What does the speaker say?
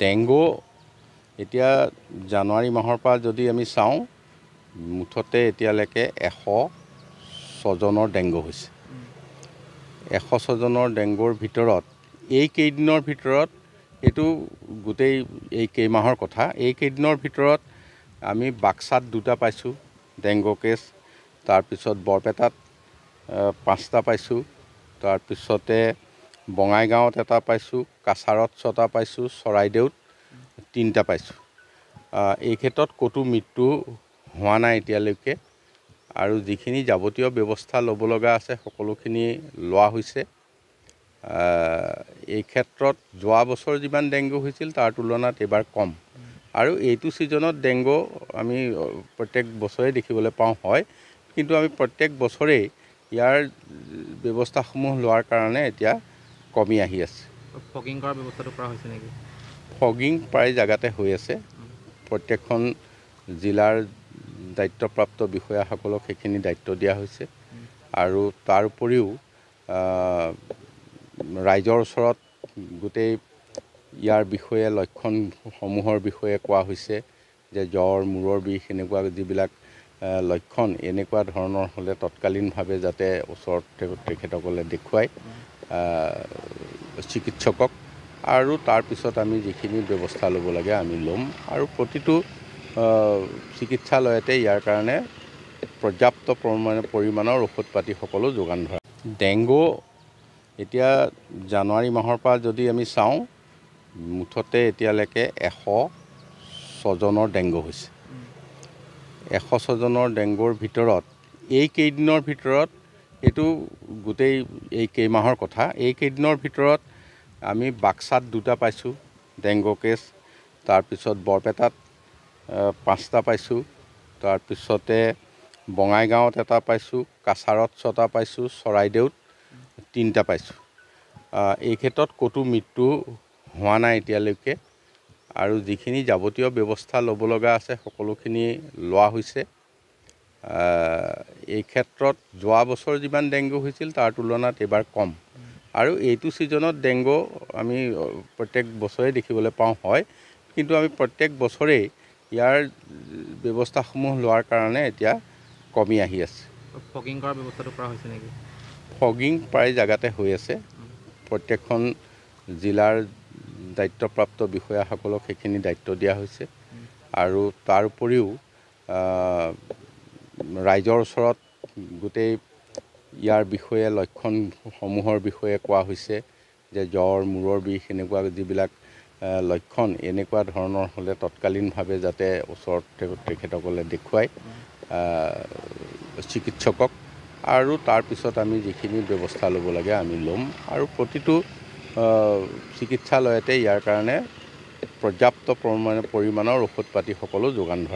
dengue এতিয়া জানুৱাৰী মাহৰ পৰা যদি আমি চাওঁ মুঠতে এতিয়ালৈকে এশ ছজনৰ ডেংগু হৈছে এশ ছজনৰ ডেংগুৰ ভিতৰত এইকেইদিনৰ ভিতৰত এইটো গোটেই এই কেইমাহৰ কথা এইকেইদিনৰ ভিতৰত আমি বাক্সাত দুটা পাইছোঁ ডেংগু কেছ তাৰপিছত বৰপেটাত পাঁচটা পাইছোঁ তাৰপিছতে বঙাইগাঁৱত এটা পাইছোঁ কাছাৰত ছটা পাইছোঁ চৰাইদেউত তিনিটা পাইছোঁ এই ক্ষেত্ৰত ক'তো মৃত্যু হোৱা নাই এতিয়ালৈকে আৰু যিখিনি যাৱতীয় ব্যৱস্থা ল'ব লগা আছে সকলোখিনি লোৱা হৈছে এই ক্ষেত্ৰত যোৱা বছৰ যিমান ডেংগু হৈছিল তাৰ তুলনাত এইবাৰ কম আৰু এইটো ছিজনত ডেংগু আমি প্ৰত্যেক বছৰে দেখিবলৈ পাওঁ হয় কিন্তু আমি প্ৰত্যেক বছৰেই ইয়াৰ ব্যৱস্থাসমূহ লোৱাৰ কাৰণে এতিয়া কমি আহি আছে ফগিং কৰাৰ ব্যৱস্থাটো কৰা হৈছে নেকি ফগিং প্ৰায় জেগাতে হৈ আছে প্ৰত্যেকখন জিলাৰ দায়িত্বপ্ৰাপ্ত বিষয়াসকলক সেইখিনি দায়িত্ব দিয়া হৈছে আৰু তাৰ উপৰিও ৰাইজৰ ওচৰত গোটেই ইয়াৰ বিষয়ে লক্ষণসমূহৰ বিষয়ে কোৱা হৈছে যে জ্বৰ মূৰৰ বিষ এনেকুৱা যিবিলাক লক্ষণ এনেকুৱা ধৰণৰ হ'লে তৎকালীনভাৱে যাতে ওচৰত তেখেতসকলে দেখুৱায় চিকিৎসকক আৰু তাৰপিছত আমি যিখিনি ব্যৱস্থা ল'ব লাগে আমি ল'ম আৰু প্ৰতিটো চিকিৎসালয়তে ইয়াৰ কাৰণে পৰ্যাপ্ত পৰিমাণৰ ঔষধ পাতি সকলো যোগান ধৰা ডেংগু এতিয়া জানুৱাৰী মাহৰ পৰা যদি আমি চাওঁ মুঠতে এতিয়ালৈকে এশ ছজনৰ ডেংগু হৈছে এশ ছজনৰ ডেংগুৰ ভিতৰত এইকেইদিনৰ ভিতৰত এইটো গোটেই এই কেইমাহৰ কথা এইকেইদিনৰ ভিতৰত আমি বাক্সাত দুটা পাইছোঁ ডেংগু কেছ তাৰপিছত বৰপেটাত পাঁচটা পাইছোঁ তাৰপিছতে বঙাইগাঁৱত এটা পাইছোঁ কাছাৰত ছটা পাইছোঁ চৰাইদেউত তিনিটা পাইছোঁ এই ক্ষেত্ৰত ক'তো মৃত্যু হোৱা নাই এতিয়ালৈকে আৰু যিখিনি যাৱতীয় ব্যৱস্থা ল'ব লগা আছে সকলোখিনি লোৱা হৈছে এই ক্ষেত্ৰত যোৱা বছৰ যিমান ডেংগু হৈছিল তাৰ তুলনাত এইবাৰ কম আৰু এইটো ছিজনত ডেংগু আমি প্ৰত্যেক বছৰে দেখিবলৈ পাওঁ হয় কিন্তু আমি প্ৰত্যেক বছৰেই ইয়াৰ ব্যৱস্থাসমূহ লোৱাৰ কাৰণে এতিয়া কমি আহি আছে ফগিং কৰাৰ ব্যৱস্থাটো কৰা হৈছে নেকি ফগিং প্ৰায় জেগাতে হৈ আছে প্ৰত্যেকখন জিলাৰ দায়িত্বপ্ৰাপ্ত বিষয়াসকলক সেইখিনি দায়িত্ব দিয়া হৈছে আৰু তাৰ উপৰিও ৰাইজৰ ওচৰত গোটেই ইয়াৰ বিষয়ে লক্ষণসমূহৰ বিষয়ে কোৱা হৈছে যে জ্বৰ মূৰৰ বিষ এনেকুৱা যিবিলাক লক্ষণ এনেকুৱা ধৰণৰ হ'লে তৎকালীনভাৱে যাতে ওচৰত তেখেতসকলে দেখুৱাই চিকিৎসকক আৰু তাৰপিছত আমি যিখিনি ব্যৱস্থা ল'ব লাগে আমি ল'ম আৰু প্ৰতিটো চিকিৎসালয়তে ইয়াৰ কাৰণে পৰ্যাপ্ত পৰিমাণৰ ঔষধ পাতি সকলো যোগান ধৰে